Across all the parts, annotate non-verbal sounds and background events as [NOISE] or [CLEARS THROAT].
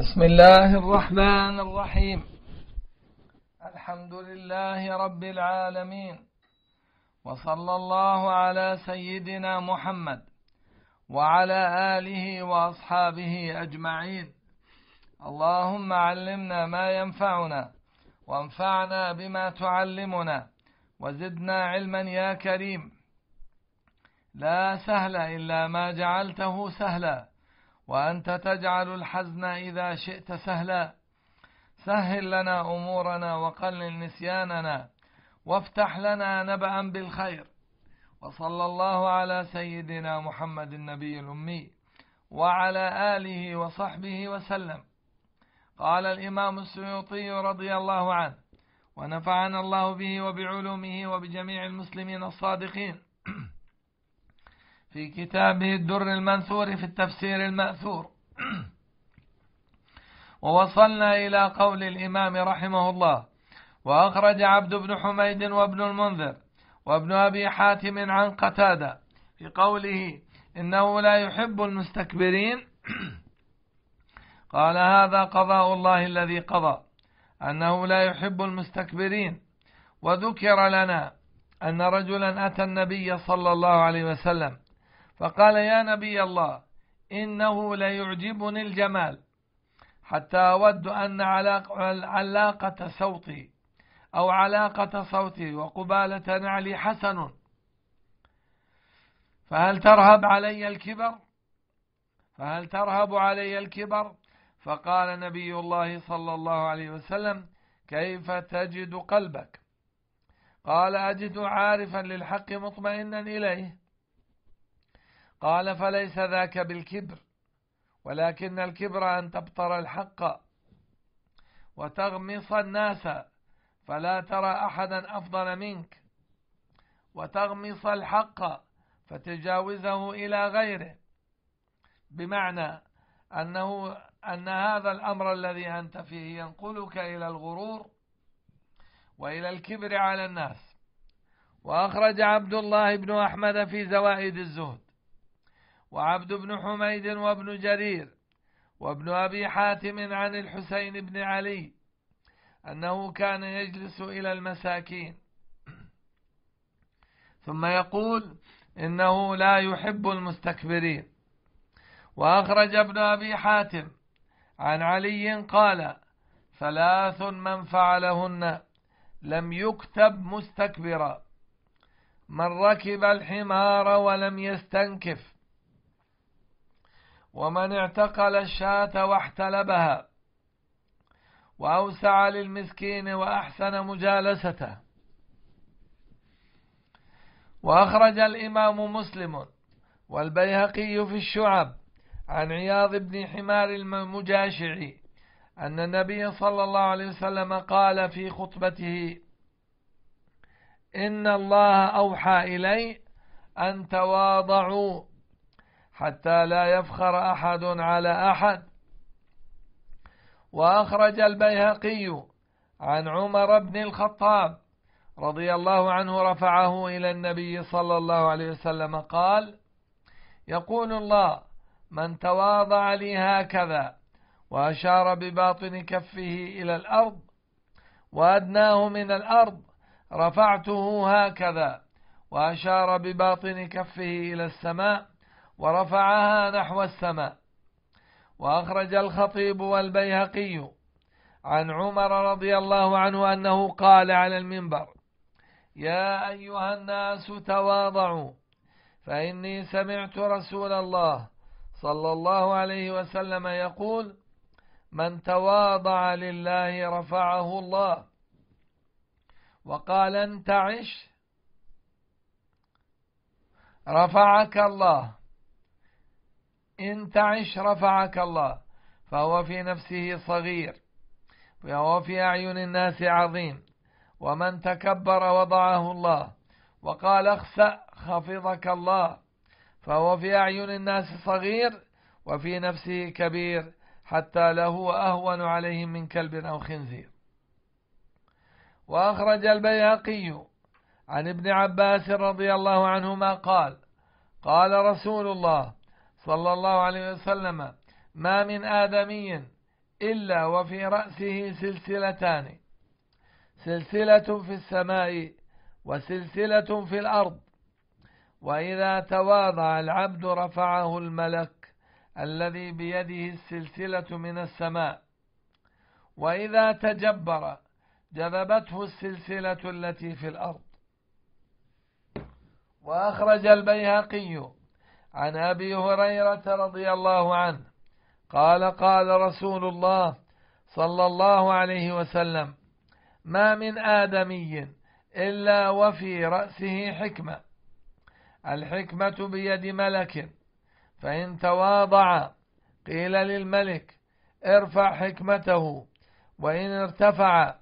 بسم الله الرحمن الرحيم الحمد لله رب العالمين وصلى الله على سيدنا محمد وعلى آله وأصحابه أجمعين اللهم علمنا ما ينفعنا وانفعنا بما تعلمنا وزدنا علما يا كريم لا سهل إلا ما جعلته سهلا وأنت تجعل الحزن إذا شئت سهلا سهل لنا أمورنا وقلل نسياننا وافتح لنا نبا بالخير وصلى الله على سيدنا محمد النبي الأمي وعلى آله وصحبه وسلم قال الإمام السيوطي رضي الله عنه ونفعنا الله به وبعلومه وبجميع المسلمين الصادقين [CLEARS THROAT] في كتابه الدر المنثور في التفسير المأثور [CLEARS THROAT] ووصلنا إلى قول الإمام رحمه الله وأخرج عبد بن حميد وابن المنذر وابن أبي حاتم عن قتادة في قوله إنه لا يحب المستكبرين [CLEARS THROAT] قال هذا قضاء الله الذي قضى أنه لا يحب المستكبرين وذكر لنا أن رجلا أتى النبي صلى الله عليه وسلم فقال يا نبي الله إنه ليعجبني الجمال حتى أود أن علاقة صوتي أو علاقة صوتي وقبالة نعلي حسن فهل ترهب علي الكبر فهل ترهب علي الكبر فقال نبي الله صلى الله عليه وسلم كيف تجد قلبك قال أجد عارفا للحق مطمئنا إليه قال فليس ذاك بالكبر ولكن الكبر أن تبطر الحق وتغمص الناس فلا ترى أحدا أفضل منك وتغمص الحق فتجاوزه إلى غيره بمعنى أنه أن هذا الأمر الذي أنت فيه ينقلك إلى الغرور وإلى الكبر على الناس وأخرج عبد الله بن أحمد في زوائد الزهد وعبد بن حميد وابن جرير وابن أبي حاتم عن الحسين بن علي أنه كان يجلس إلى المساكين ثم يقول إنه لا يحب المستكبرين وأخرج ابن أبي حاتم عن علي قال ثلاث من فعلهن لم يكتب مستكبرا من ركب الحمار ولم يستنكف ومن اعتقل الشاة واحتلبها وأوسع للمسكين وأحسن مجالسته وأخرج الإمام مسلم والبيهقي في الشعب عن عياض بن حمار المجاشعي أن النبي صلى الله عليه وسلم قال في خطبته إن الله أوحى إلي أن تواضعوا حتى لا يفخر أحد على أحد وأخرج البيهقي عن عمر بن الخطاب رضي الله عنه رفعه إلى النبي صلى الله عليه وسلم قال يقول الله من تواضع لي هكذا وأشار بباطن كفه إلى الأرض وأدناه من الأرض رفعته هكذا وأشار بباطن كفه إلى السماء ورفعها نحو السماء وأخرج الخطيب والبيهقي عن عمر رضي الله عنه أنه قال على المنبر يا أيها الناس تواضعوا فإني سمعت رسول الله صلى الله عليه وسلم يقول من تواضع لله رفعه الله وقال انتعش رفعك الله إن تعش رفعك الله فهو في نفسه صغير وهو في أعين الناس عظيم ومن تكبر وضعه الله وقال اخسأ خفضك الله فهو في أعين الناس صغير وفي نفسه كبير حتى لهو أهون عليهم من كلب أو خنزير وأخرج البيهقي عن ابن عباس رضي الله عنهما قال قال رسول الله صلى الله عليه وسلم ما من آدمي إلا وفي رأسه سلسلتان سلسلة في السماء وسلسلة في الأرض وإذا تواضع العبد رفعه الملك الذي بيده السلسلة من السماء وإذا تجبر جذبته السلسلة التي في الأرض وأخرج البيهقي عن أبي هريرة رضي الله عنه قال قال رسول الله صلى الله عليه وسلم ما من آدمي إلا وفي رأسه حكمة الحكمة بيد ملك فإن تواضع قيل للملك ارفع حكمته وإن ارتفع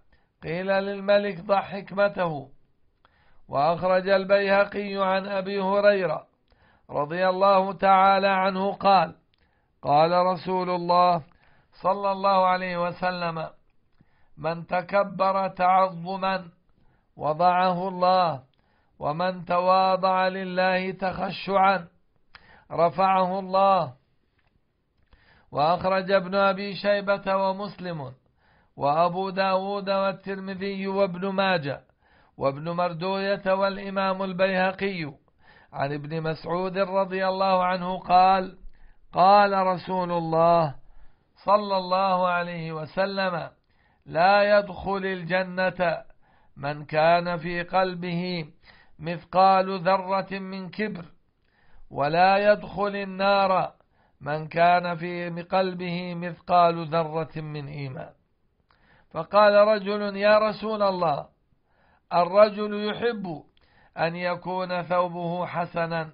قيل للملك ضع حكمته وأخرج البيهقي عن أبي هريرة رضي الله تعالى عنه قال قال رسول الله صلى الله عليه وسلم من تكبر تعظما وضعه الله ومن تواضع لله تخشعا رفعه الله وأخرج ابن أبي شيبة ومسلم وأبو داود والترمذي وابن ماجه وابن مردوية والإمام البيهقي عن ابن مسعود رضي الله عنه قال قال رسول الله صلى الله عليه وسلم لا يدخل الجنة من كان في قلبه مثقال ذرة من كبر ولا يدخل النار من كان في قلبه مثقال ذرة من إيمان فقال رجل يا رسول الله الرجل يحب أن يكون ثوبه حسنا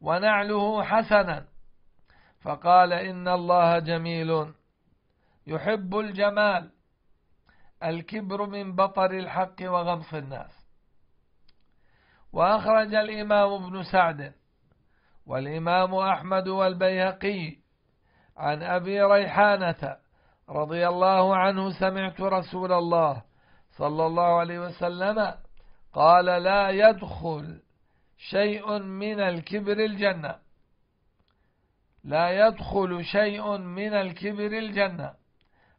ونعله حسنا فقال إن الله جميل يحب الجمال الكبر من بطر الحق وغمص الناس وأخرج الإمام ابن سعد والإمام أحمد والبيهقي عن أبي ريحانة رضي الله عنه سمعت رسول الله صلى الله عليه وسلم قال لا يدخل شيء من الكبر الجنة لا يدخل شيء من الكبر الجنة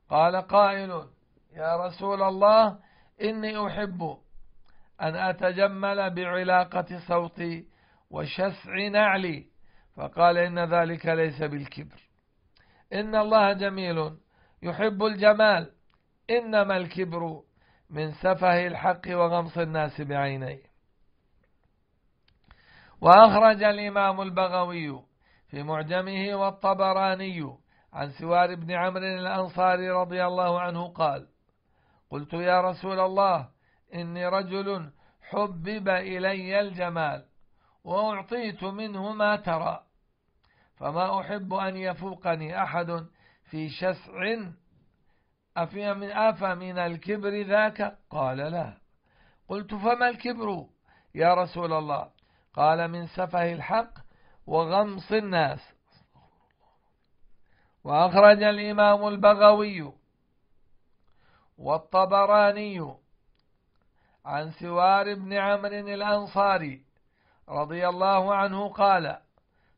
قال قائل يا رسول الله إني أحب أن أتجمل بعلاقة صوتي وشسع نعلي فقال إن ذلك ليس بالكبر إن الله جميل يحب الجمال إنما الكبر من سفه الحق وغمص الناس بعينيه وأخرج الإمام البغوي في معجمه والطبراني عن سوار بن عمرو الأنصاري رضي الله عنه قال قلت يا رسول الله إني رجل حبب إلي الجمال وأعطيت منه ما ترى فما أحب أن يفوقني أحد في شسع أفمن أفمن الكبر ذاك قال لا قلت فما الكبر يا رسول الله قال من سفه الحق وغمص الناس وأخرج الإمام البغوي والطبراني عن سوار بن عمرو الأنصاري رضي الله عنه قال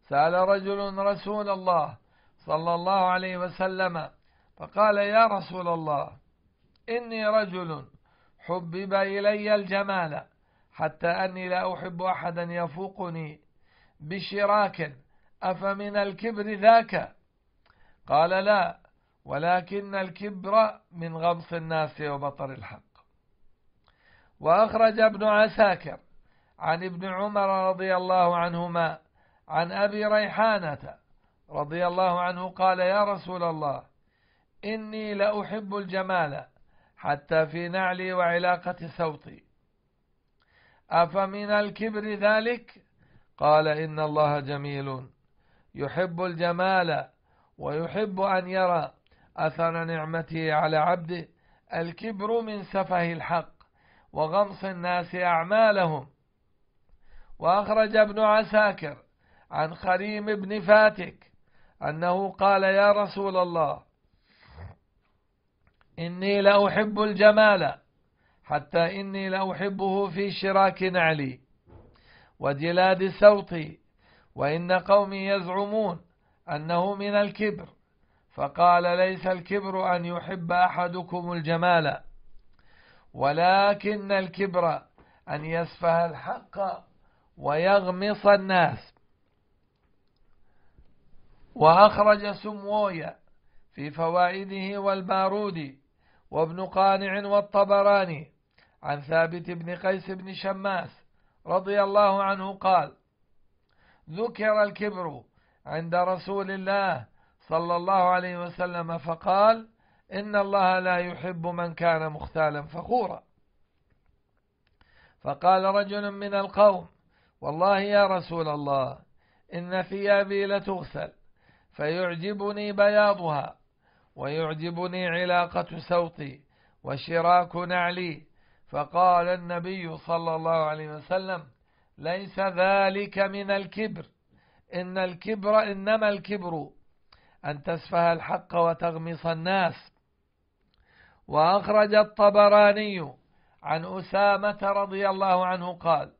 سأل رجل رسول الله صلى الله عليه وسلم فقال يا رسول الله إني رجل حبب إلي الجمال حتى أني لا أحب أحدا يفوقني بشراك أفمن الكبر ذاك قال لا ولكن الكبر من غمص الناس وبطر الحق وأخرج ابن عساكر عن ابن عمر رضي الله عنهما عن أبي ريحانة رضي الله عنه قال يا رسول الله إني لأحب الجمال حتى في نعلي وعلاقة صوتي أفمن الكبر ذلك قال إن الله جميل يحب الجمال ويحب أن يرى أثر نعمته على عبده الكبر من سفه الحق وغمص الناس أعمالهم وأخرج ابن عساكر عن خريم بن فاتك أنه قال يا رسول الله إني لأحب الجمال حتى إني لأحبه في شراك نعلي وجلاد سوطي وإن قومي يزعمون أنه من الكبر فقال ليس الكبر أن يحب أحدكم الجمال ولكن الكبر أن يسفه الحق ويغمص الناس وأخرج سموية في فوائده والبارودي وابن قانع والطبراني عن ثابت بن قيس بن شماس رضي الله عنه قال ذكر الكبر عند رسول الله صلى الله عليه وسلم فقال إن الله لا يحب من كان مختالا فخورا فقال رجل من القوم والله يا رسول الله إن ثيابي لتغسل فيعجبني بياضها ويعجبني علاقة سوطي وشراك نعلي فقال النبي صلى الله عليه وسلم ليس ذلك من الكبر إن الكبر إنما الكبر أن تسفه الحق وتغمص الناس وأخرج الطبراني عن أسامة رضي الله عنه قال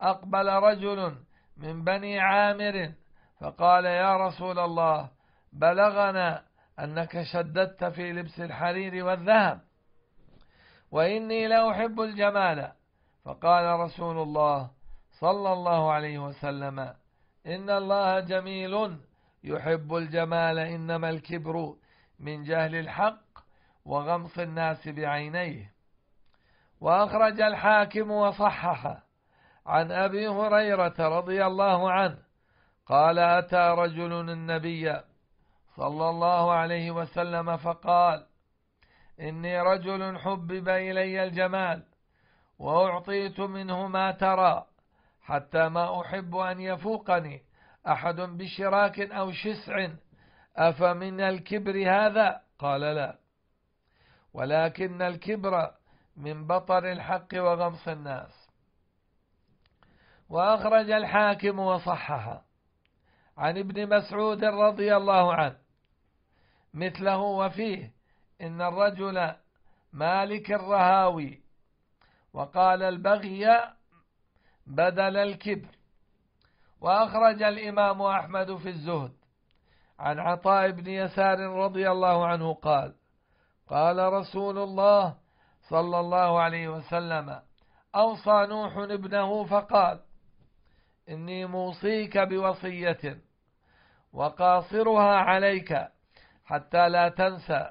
أقبل رجل من بني عامر فقال يا رسول الله بلغنا أنك شددت في لبس الحرير والذهب وإني لأحب الجمال فقال رسول الله صلى الله عليه وسلم إن الله جميل يحب الجمال إنما الكبر من جهل الحق وغمص الناس بعينيه وأخرج الحاكم وصحح عن أبي هريرة رضي الله عنه قال أتى رجل النبي صلى الله عليه وسلم فقال إني رجل حبب إلي الجمال وأعطيت منه ما ترى حتى ما أحب أن يفوقني أحد بشراك أو شسع أفمن الكبر هذا قال لا ولكن الكبر من بطر الحق وغمص الناس وأخرج الحاكم وصحها عن ابن مسعود رضي الله عنه مثله وفيه إن الرجل مالك الرهاوي وقال البغي بدل الكبر وأخرج الإمام أحمد في الزهد عن عطاء بن يسار رضي الله عنه قال قال رسول الله صلى الله عليه وسلم أوصى نوح ابنه فقال إني موصيك بوصية وقاصرها عليك حتى لا تنسى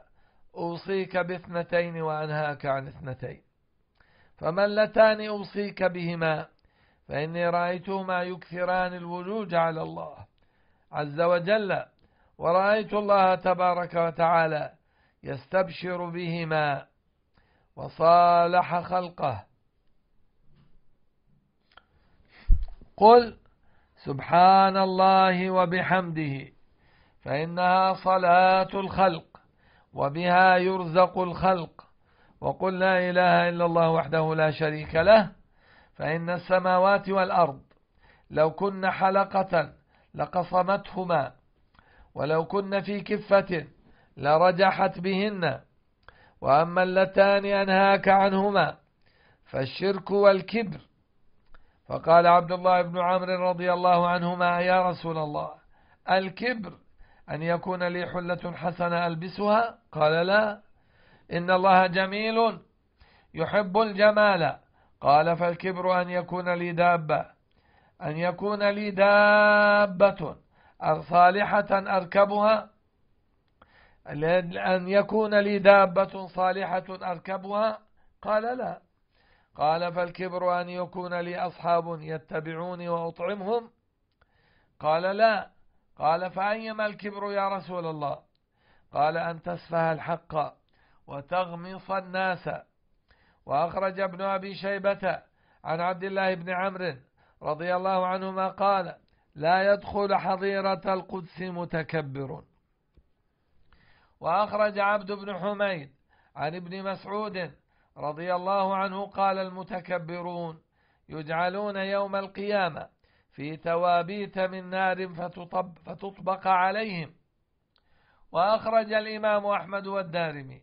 أوصيك باثنتين وأنهاك عن اثنتين فما اللتان أوصيك بهما فإني رأيتهما يكثران الولوج على الله عز وجل ورأيت الله تبارك وتعالى يستبشر بهما وصالح خلقه قل سبحان الله وبحمده فإنها صلاة الخلق وبها يرزق الخلق وقل لا إله إلا الله وحده لا شريك له فإن السماوات والأرض لو كن حلقة لقصمتهما ولو كن في كفة لرجحت بهن وأما اللتان أنهاك عنهما فالشرك والكبر فقال عبد الله بن عمرو رضي الله عنهما يا رسول الله الكبر أن يكون لي حلة حسنة ألبسها قال لا إن الله جميل يحب الجمال قال فالكبر أن يكون لي دابة أن يكون لي دابة صالحة أركبها أن يكون لي دابة صالحة أركبها قال لا قال فالكبر أن يكون لي أصحاب يتبعوني وأطعمهم قال لا قال فأيما الكبر يا رسول الله قال أن تسفه الحق وتغمص الناس وأخرج ابن أبي شيبة عن عبد الله بن عمرو رضي الله عنهما قال لا يدخل حظيرة القدس متكبر وأخرج عبد بن حميد عن ابن مسعود رضي الله عنه قال المتكبرون يجعلون يوم القيامة في توابيت من نار فتطب فتطبق عليهم وأخرج الإمام أحمد والدارمي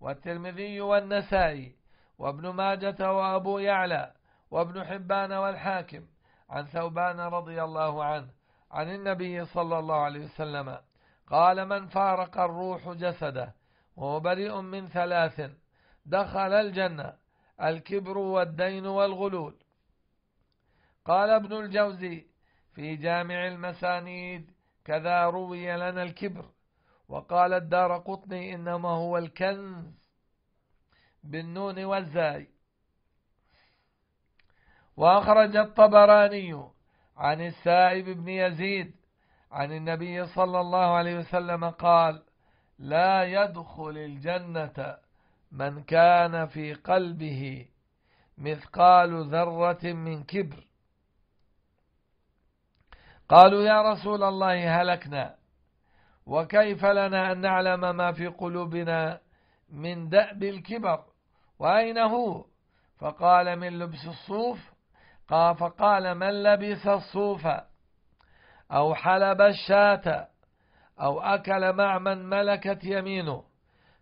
والترمذي والنسائي وابن ماجة وأبو يعلى وابن حبان والحاكم عن ثوبان رضي الله عنه عن النبي صلى الله عليه وسلم قال من فارق الروح جسده وهو بريء من ثلاث دخل الجنة الكبر والدين والغلول قال ابن الجوزي في جامع المسانيد كذا روي لنا الكبر وقال الدار قطني إنما هو الكنز بالنون والزاي وأخرج الطبراني عن السائب بن يزيد عن النبي صلى الله عليه وسلم قال لا يدخل الجنة من كان في قلبه مثقال ذرة من كبر قالوا يا رسول الله هلكنا وكيف لنا أن نعلم ما في قلوبنا من دأب الكبر وأين هو فقال من لبس الصوف فقال من لبس الصوف أو حلب الشاة أو أكل مع من ملكت يمينه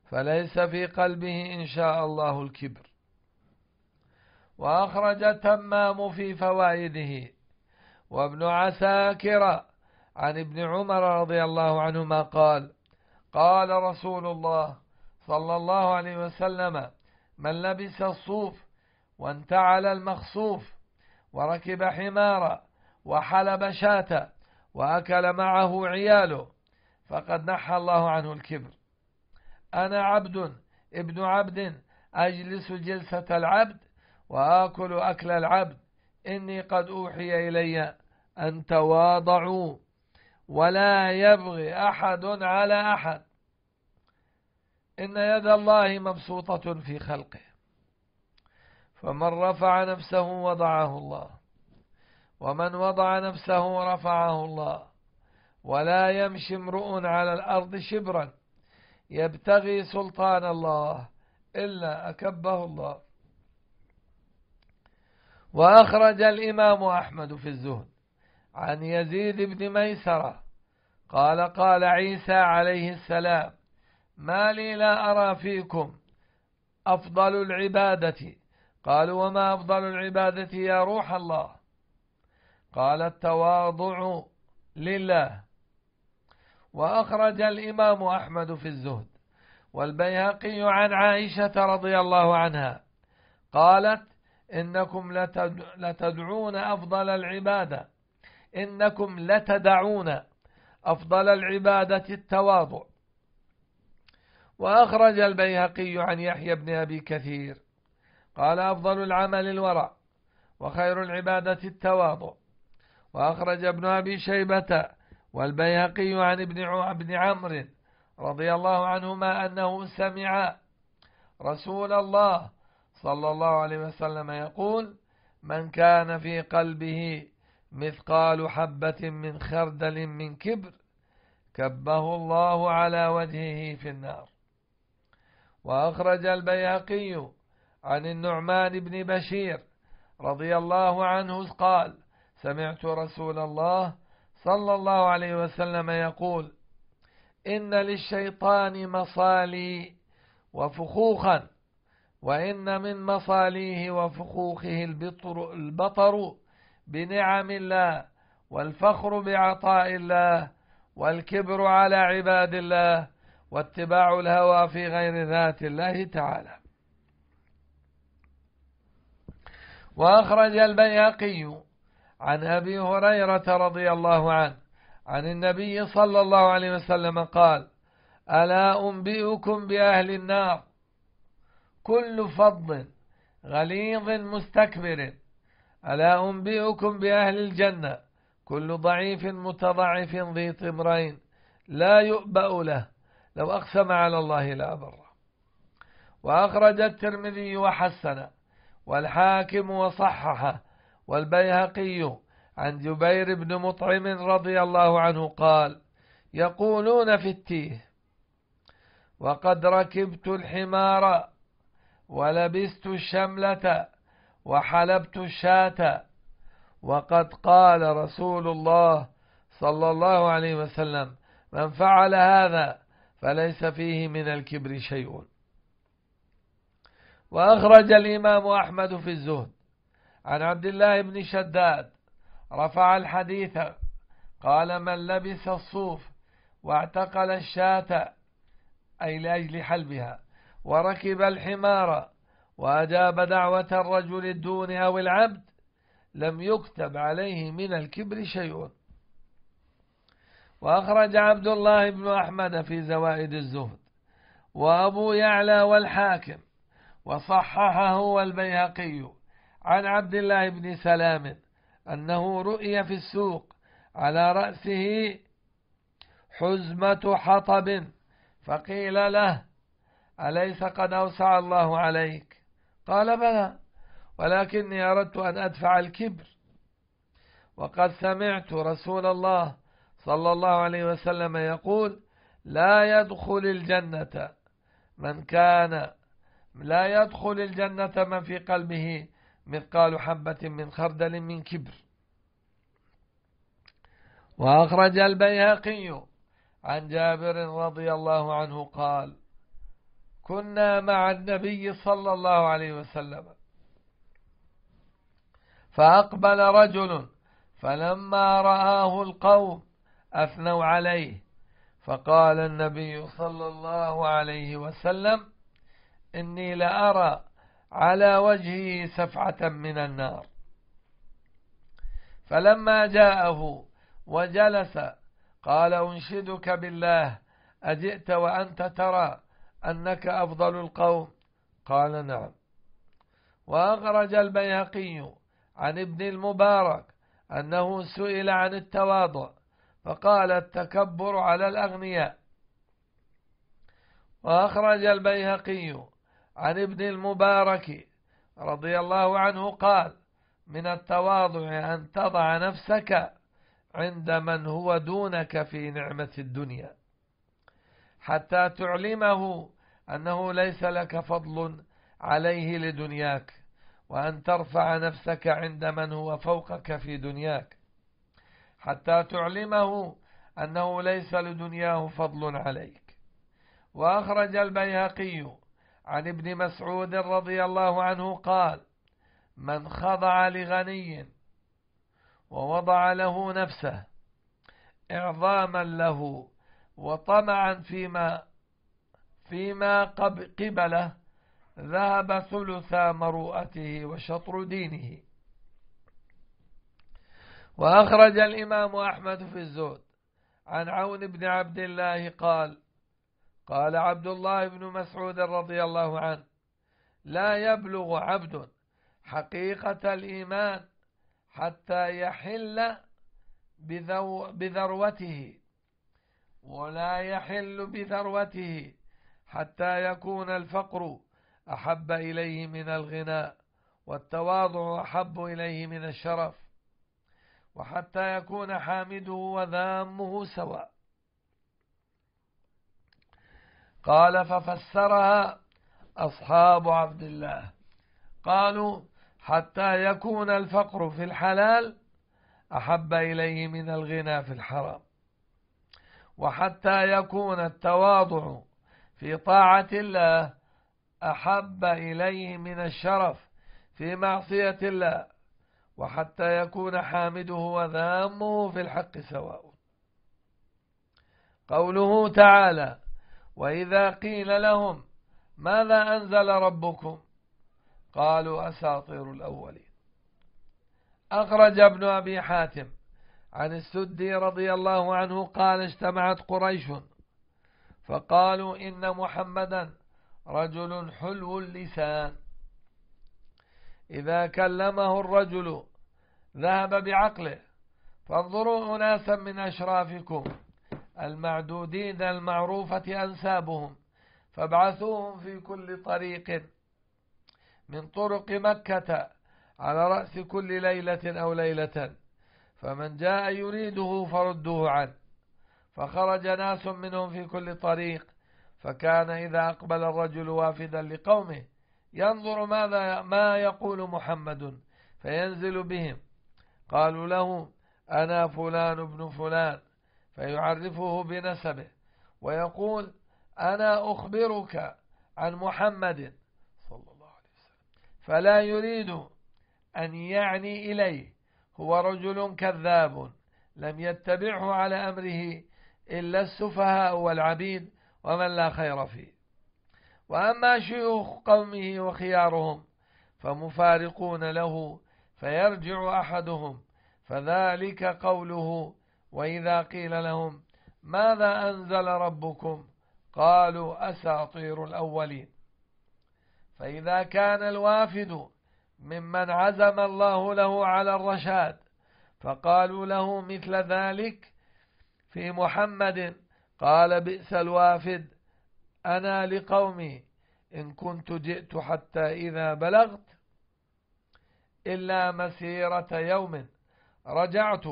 فليس في قلبه إن شاء الله الكبر وأخرج التمام في فوائده وابن عساكر عن ابن عمر رضي الله عنهما قال قال رسول الله صلى الله عليه وسلم من لبس الصوف وانتعل المخصوف وركب حمارا وحلب شاة وأكل معه عياله فقد نحى الله عنه الكبر أنا عبد ابن عبد أجلس جلسة العبد وآكل أكل العبد إني قد أوحي إلي أن تواضعوا ولا يبغي أحد على أحد إن يد الله مبسوطة في خلقه فمن رفع نفسه وضعه الله ومن وضع نفسه رفعه الله ولا يمشي امرؤ على الأرض شبرا يبتغي سلطان الله إلا أكبه الله وأخرج الإمام أحمد في الزهد عن يزيد بن ميسرة قال قال عيسى عليه السلام ما لي لا أرى فيكم أفضل العبادة قالوا وما أفضل العبادة يا روح الله قال التواضع لله وأخرج الإمام أحمد في الزهد والبيهقي عن عائشة رضي الله عنها قالت إنكم لتدعون أفضل العبادة إنكم لتدعون أفضل العبادة التواضع وأخرج البيهقي عن يحيى بن أبي كثير قال أفضل العمل الورع وخير العبادة التواضع وأخرج ابن أبي شيبة والبيهقي عن ابن ابن عمرو رضي الله عنهما أنه سمع رسول الله صلى الله عليه وسلم يقول من كان في قلبه مثقال حبة من خردل من كبر كبه الله على وجهه في النار وأخرج البيهقي عن النعمان بن بشير رضي الله عنه قال سمعت رسول الله صلى الله عليه وسلم يقول إن للشيطان مصالي وفخوخا وإن من مصاليه وفخوخه البطر, البطر بنعم الله والفخر بعطاء الله والكبر على عباد الله واتباع الهوى في غير ذات الله تعالى وأخرج البياقي عن أبي هريرة رضي الله عنه عن النبي صلى الله عليه وسلم قال ألا أنبئكم بأهل النار كل فض غليظ مستكبر ألا أنبئكم بأهل الجنة كل ضعيف متضعف ذي طمرين لا يؤبأ له لو أقسم على الله لأبره وأخرج الترمذي وحسن والحاكم وصحح والبيهقي عن جبير بن مطعم رضي الله عنه قال يقولون في التيه وقد ركبت الحمار ولبست الشملة وحلبت الشاة وقد قال رسول الله صلى الله عليه وسلم من فعل هذا فليس فيه من الكبر شيء وأخرج الإمام أحمد في الزهد عن عبد الله بن شداد رفع الحديث قال من لبس الصوف واعتقل الشاة أي لأجل حلبها وركب الحمار وأجاب دعوة الرجل الدون أو العبد لم يكتب عليه من الكبر شيء وأخرج عبد الله بن أحمد في زوائد الزهد وأبو يعلى والحاكم وصححه والبيهقي عن عبد الله بن سلام أنه رؤي في السوق على رأسه حزمة حطب فقيل له أليس قد أوسع الله عليك قال بلى ولكني أردت أن أدفع الكبر وقد سمعت رسول الله صلى الله عليه وسلم يقول لا يدخل الجنة من كان لا يدخل الجنة من في قلبه مثقال حبة من خردل من كبر وأخرج البيهقي عن جابر رضي الله عنه قال كنا مع النبي صلى الله عليه وسلم فأقبل رجل فلما رآه القوم أثنوا عليه فقال النبي صلى الله عليه وسلم إني لأرى على وجهه سفعة من النار فلما جاءه وجلس قال أنشدك بالله أجئت وأنت ترى أنك أفضل القوم قال نعم وأخرج البيهقي عن ابن المبارك أنه سئل عن التواضع فقال التكبر على الأغنياء وأخرج البيهقي عن ابن المبارك رضي الله عنه قال من التواضع أن تضع نفسك عند من هو دونك في نعمة الدنيا حتى تعلمه أنه ليس لك فضل عليه لدنياك وأن ترفع نفسك عند من هو فوقك في دنياك حتى تعلمه أنه ليس لدنياه فضل عليك وأخرج البيهقي عن ابن مسعود رضي الله عنه قال من خضع لغني ووضع له نفسه إعظاما له وطمعا فيما فيما قبله ذهب ثلث مروءته وشطر دينه وأخرج الإمام أحمد في الزهد عن عون بن عبد الله قال قال عبد الله بن مسعود رضي الله عنه لا يبلغ عبد حقيقة الإيمان حتى يحل بذروته ولا يحل بثروته حتى يكون الفقر أحب إليه من الغناء والتواضع أحب إليه من الشرف وحتى يكون حامده وذامه سواء قال ففسرها أصحاب عبد الله قالوا حتى يكون الفقر في الحلال أحب إليه من الغنى في الحرام وحتى يكون التواضع في طاعة الله أحب إليه من الشرف في معصية الله وحتى يكون حامده وذامه في الحق سواء قوله تعالى وإذا قيل لهم ماذا أنزل ربكم قالوا أساطير الأولين أخرج ابن أبي حاتم عن السدي رضي الله عنه قال اجتمعت قريش فقالوا إن محمدا رجل حلو اللسان إذا كلمه الرجل ذهب بعقله فانظروا أناسا من أشرافكم المعدودين المعروفة أنسابهم فابعثوهم في كل طريق من طرق مكة على رأس كل ليلة أو ليلة فمن جاء يريده فردوه عنه فخرج ناس منهم في كل طريق فكان إذا أقبل الرجل وافدا لقومه ينظر ماذا ما يقول محمد فينزل بهم قالوا له أنا فلان ابن فلان فيعرفه بنسبه ويقول أنا أخبرك عن محمد صلى الله عليه وسلم فلا يريد أن يعني إليه هو رجل كذاب لم يتبعه على أمره إلا السفهاء والعبيد ومن لا خير فيه وأما شيوخ قومه وخيارهم فمفارقون له فيرجع أحدهم فذلك قوله وإذا قيل لهم ماذا أنزل ربكم قالوا أساطير الأولين فإذا كان الوافد ممن عزم الله له على الرشاد فقالوا له مثل ذلك في محمد قال بئس الوافد أنا لقومي إن كنت جئت حتى إذا بلغت إلا مسيرة يوم رجعت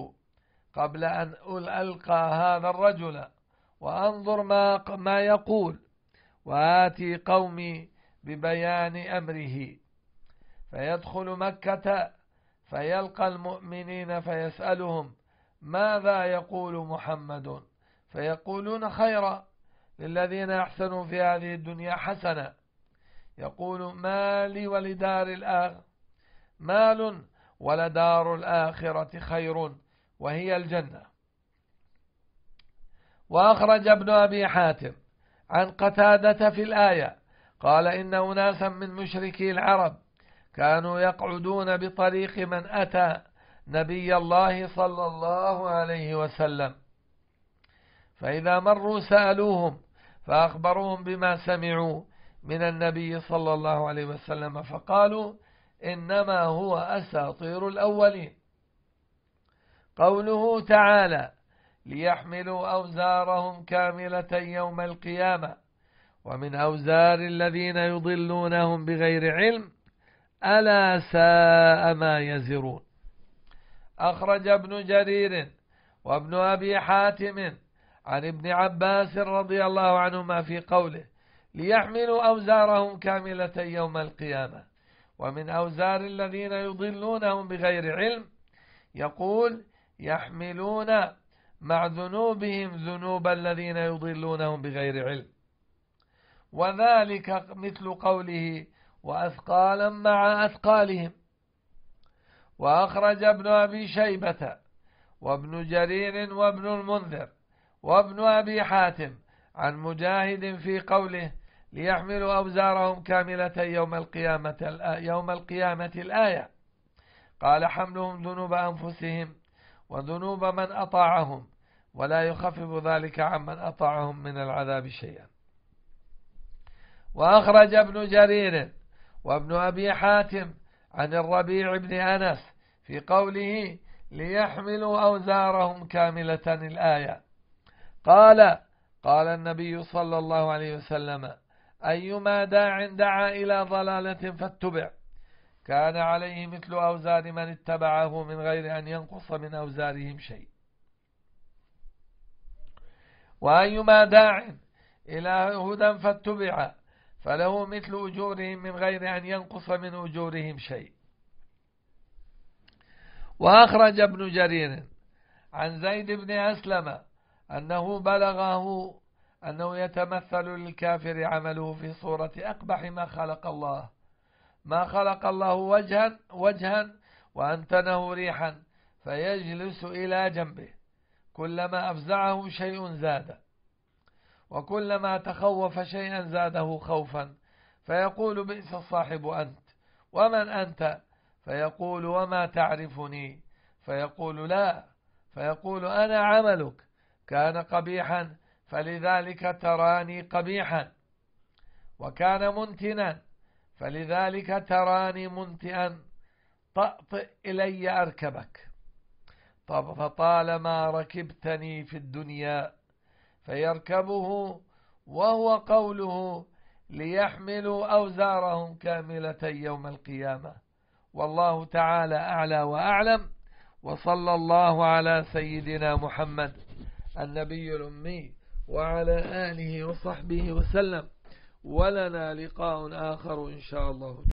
قبل أن ألقى هذا الرجل وأنظر ما, ما يقول وآتي قومي ببيان أمره فيدخل مكة فيلقى المؤمنين فيسألهم ماذا يقول محمد فيقولون خيرا للذين أحسنوا في هذه الدنيا حسنا يقول ما لي ولدار الآخر مال ولدار الآخرة خير وهي الجنة وأخرج ابن أبي حاتم عن قتادة في الآية قال إن أناسا من مشركي العرب كانوا يقعدون بطريق من أتى نبي الله صلى الله عليه وسلم فإذا مروا سألوهم فأخبروهم بما سمعوا من النبي صلى الله عليه وسلم فقالوا إنما هو أساطير الأولين قوله تعالى ليحملوا أوزارهم كاملة يوم القيامة ومن أوزار الذين يضلونهم بغير علم ألا ساء ما يزرون أخرج ابن جرير وابن أبي حاتم عن ابن عباس رضي الله عنهما في قوله ليحملوا أوزارهم كاملة يوم القيامة ومن أوزار الذين يضلونهم بغير علم يقول يحملون مع ذنوبهم ذنوب الذين يضلونهم بغير علم وذلك مثل قوله وأثقالا مع أثقالهم وأخرج ابن أبي شيبة وابن جرير وابن المنذر وابن أبي حاتم عن مجاهد في قوله ليحملوا أوزارهم كاملة يوم القيامة يوم القيامة الآية قال حملهم ذنوب أنفسهم وذنوب من أطاعهم ولا يخفف ذلك عمن أطاعهم من العذاب شيئا وأخرج ابن جرير وابن أبي حاتم عن الربيع بن أنس في قوله ليحملوا أوزارهم كاملة الآية قال قال النبي صلى الله عليه وسلم أيما داع دعا إلى ضلالة فاتبع كان عليه مثل أوزار من اتبعه من غير أن ينقص من أوزارهم شيء وأيما داع إلى هدى فاتبع فله مثل أجورهم من غير أن ينقص من أجورهم شيء وأخرج ابن جرير عن زيد بن أسلم أنه بلغه أنه يتمثل للكافر عمله في صورة أقبح ما خلق الله ما خلق الله وجها وجها وأنتنه ريحا فيجلس إلى جنبه كلما أفزعه شيء زاد وكلما تخوف شيئا زاده خوفا فيقول بئس الصاحب أنت ومن أنت فيقول وما تعرفني فيقول لا فيقول أنا عملك كان قبيحا فلذلك تراني قبيحا وكان منتنا فلذلك تراني منتئا طأطئ إلي أركبك فطالما ركبتني في الدنيا فيركبه وهو قوله ليحملوا أوزارهم كاملة يوم القيامة والله تعالى أعلى وأعلم وصلى الله على سيدنا محمد النبي الأمي وعلى آله وصحبه وسلم ولنا لقاء آخر إن شاء الله